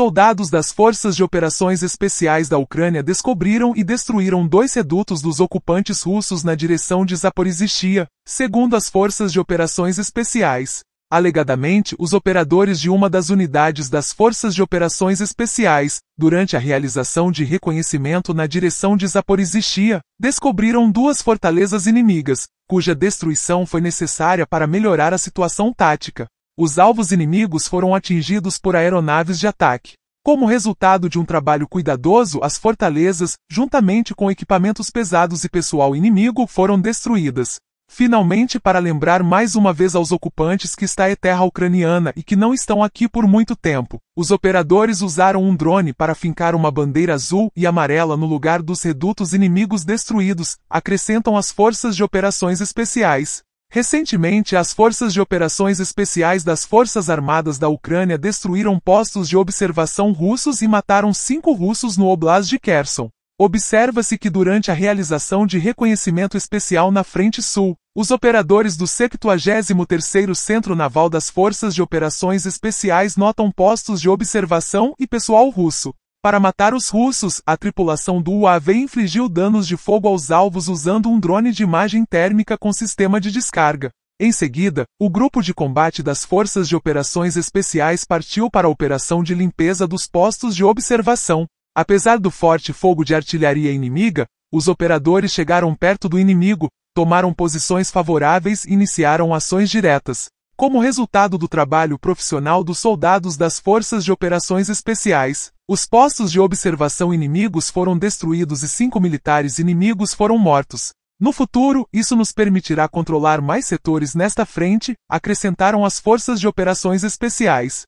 soldados das Forças de Operações Especiais da Ucrânia descobriram e destruíram dois redutos dos ocupantes russos na direção de Zaporizhia, segundo as Forças de Operações Especiais. Alegadamente, os operadores de uma das unidades das Forças de Operações Especiais, durante a realização de reconhecimento na direção de Zaporizhia, descobriram duas fortalezas inimigas, cuja destruição foi necessária para melhorar a situação tática. Os alvos inimigos foram atingidos por aeronaves de ataque. Como resultado de um trabalho cuidadoso, as fortalezas, juntamente com equipamentos pesados e pessoal inimigo, foram destruídas. Finalmente, para lembrar mais uma vez aos ocupantes que está é terra ucraniana e que não estão aqui por muito tempo, os operadores usaram um drone para fincar uma bandeira azul e amarela no lugar dos redutos inimigos destruídos, acrescentam as forças de operações especiais. Recentemente, as forças de operações especiais das Forças Armadas da Ucrânia destruíram postos de observação russos e mataram cinco russos no Oblast de Kherson. Observa-se que durante a realização de reconhecimento especial na Frente Sul, os operadores do 73º Centro Naval das Forças de Operações Especiais notam postos de observação e pessoal russo, para matar os russos, a tripulação do UAV infligiu danos de fogo aos alvos usando um drone de imagem térmica com sistema de descarga. Em seguida, o grupo de combate das Forças de Operações Especiais partiu para a operação de limpeza dos postos de observação. Apesar do forte fogo de artilharia inimiga, os operadores chegaram perto do inimigo, tomaram posições favoráveis e iniciaram ações diretas. Como resultado do trabalho profissional dos soldados das Forças de Operações Especiais, os postos de observação inimigos foram destruídos e cinco militares inimigos foram mortos. No futuro, isso nos permitirá controlar mais setores nesta frente, acrescentaram as forças de operações especiais.